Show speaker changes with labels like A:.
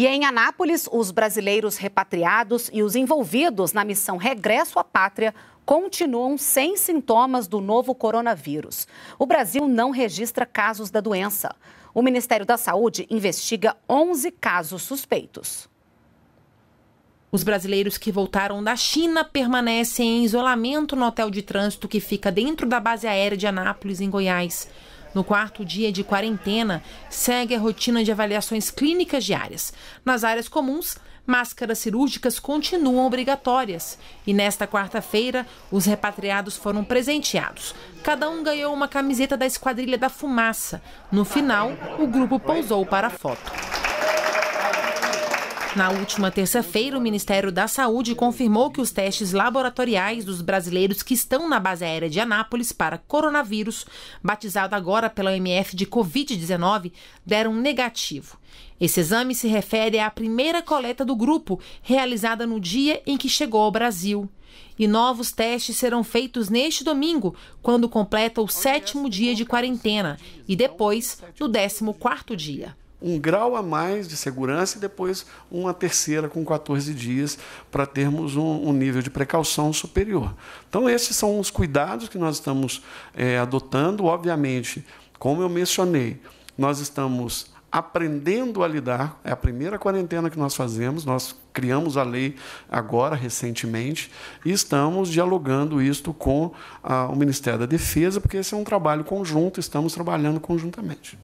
A: E em Anápolis, os brasileiros repatriados e os envolvidos na missão Regresso à Pátria continuam sem sintomas do novo coronavírus. O Brasil não registra casos da doença. O Ministério da Saúde investiga 11 casos suspeitos.
B: Os brasileiros que voltaram da China permanecem em isolamento no hotel de trânsito que fica dentro da base aérea de Anápolis, em Goiás. No quarto dia de quarentena, segue a rotina de avaliações clínicas diárias. Nas áreas comuns, máscaras cirúrgicas continuam obrigatórias. E nesta quarta-feira, os repatriados foram presenteados. Cada um ganhou uma camiseta da Esquadrilha da Fumaça. No final, o grupo pousou para a foto. Na última terça-feira, o Ministério da Saúde confirmou que os testes laboratoriais dos brasileiros que estão na base aérea de Anápolis para coronavírus, batizado agora pela OMF de Covid-19, deram negativo. Esse exame se refere à primeira coleta do grupo, realizada no dia em que chegou ao Brasil. E novos testes serão feitos neste domingo, quando completa o sétimo dia de quarentena, e depois no décimo quarto dia
C: um grau a mais de segurança e depois uma terceira com 14 dias para termos um, um, nível de precaução superior. Então, esses são os cuidados que nós estamos é, adotando. Obviamente, como eu mencionei, nós estamos aprendendo a lidar. É a primeira quarentena que nós fazemos, nós criamos a lei agora, recentemente, e estamos dialogando isto com a, ah, o Ministério da Defesa, porque esse é um trabalho conjunto, estamos trabalhando conjuntamente.